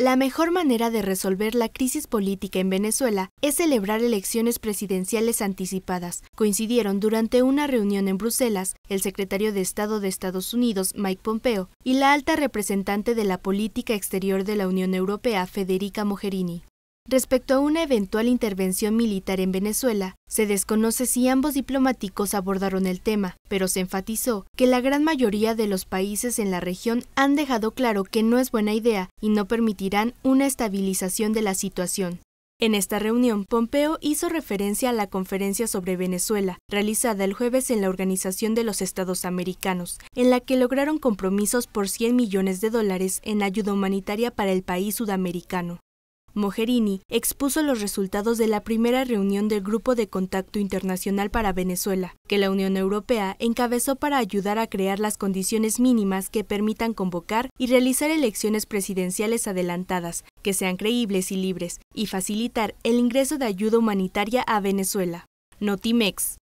La mejor manera de resolver la crisis política en Venezuela es celebrar elecciones presidenciales anticipadas. Coincidieron durante una reunión en Bruselas el secretario de Estado de Estados Unidos, Mike Pompeo, y la alta representante de la política exterior de la Unión Europea, Federica Mogherini. Respecto a una eventual intervención militar en Venezuela, se desconoce si ambos diplomáticos abordaron el tema, pero se enfatizó que la gran mayoría de los países en la región han dejado claro que no es buena idea y no permitirán una estabilización de la situación. En esta reunión, Pompeo hizo referencia a la conferencia sobre Venezuela, realizada el jueves en la Organización de los Estados Americanos, en la que lograron compromisos por 100 millones de dólares en ayuda humanitaria para el país sudamericano. Mogherini expuso los resultados de la primera reunión del Grupo de Contacto Internacional para Venezuela, que la Unión Europea encabezó para ayudar a crear las condiciones mínimas que permitan convocar y realizar elecciones presidenciales adelantadas, que sean creíbles y libres, y facilitar el ingreso de ayuda humanitaria a Venezuela. Notimex